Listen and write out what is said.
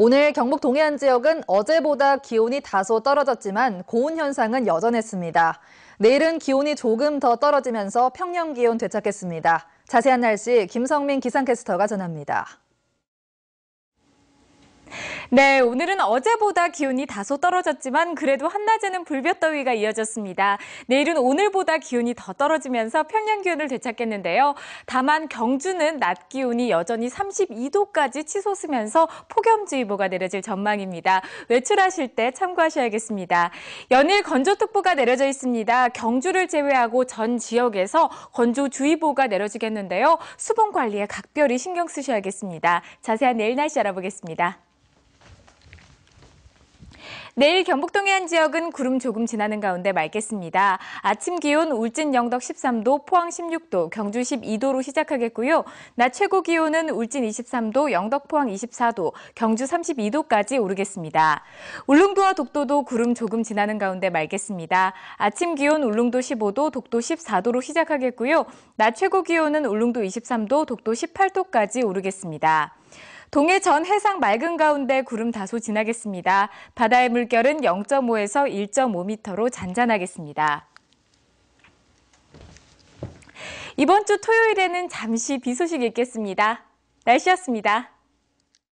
오늘 경북 동해안 지역은 어제보다 기온이 다소 떨어졌지만 고온 현상은 여전했습니다. 내일은 기온이 조금 더 떨어지면서 평년 기온 되찾겠습니다. 자세한 날씨 김성민 기상캐스터가 전합니다. 네, 오늘은 어제보다 기온이 다소 떨어졌지만 그래도 한낮에는 불볕더위가 이어졌습니다. 내일은 오늘보다 기온이 더 떨어지면서 평년 기온을 되찾겠는데요. 다만 경주는 낮 기온이 여전히 32도까지 치솟으면서 폭염주의보가 내려질 전망입니다. 외출하실 때 참고하셔야겠습니다. 연일 건조특보가 내려져 있습니다. 경주를 제외하고 전 지역에서 건조주의보가 내려지겠는데요. 수분 관리에 각별히 신경 쓰셔야겠습니다. 자세한 내일 날씨 알아보겠습니다. 내일 경북동해 안 지역은 구름 조금 지나는 가운데 맑겠습니다. 아침 기온 울진 영덕 13도, 포항 16도, 경주 12도로 시작하겠고요. 낮 최고 기온은 울진 23도, 영덕 포항 24도, 경주 32도까지 오르겠습니다. 울릉도와 독도도 구름 조금 지나는 가운데 맑겠습니다. 아침 기온 울릉도 15도, 독도 14도로 시작하겠고요. 낮 최고 기온은 울릉도 23도, 독도 18도까지 오르겠습니다. 동해 전 해상 맑은 가운데 구름 다소 지나겠습니다. 바다의 물결은 0.5에서 1.5m로 잔잔하겠습니다. 이번 주 토요일에는 잠시 비 소식이 있겠습니다. 날씨였습니다.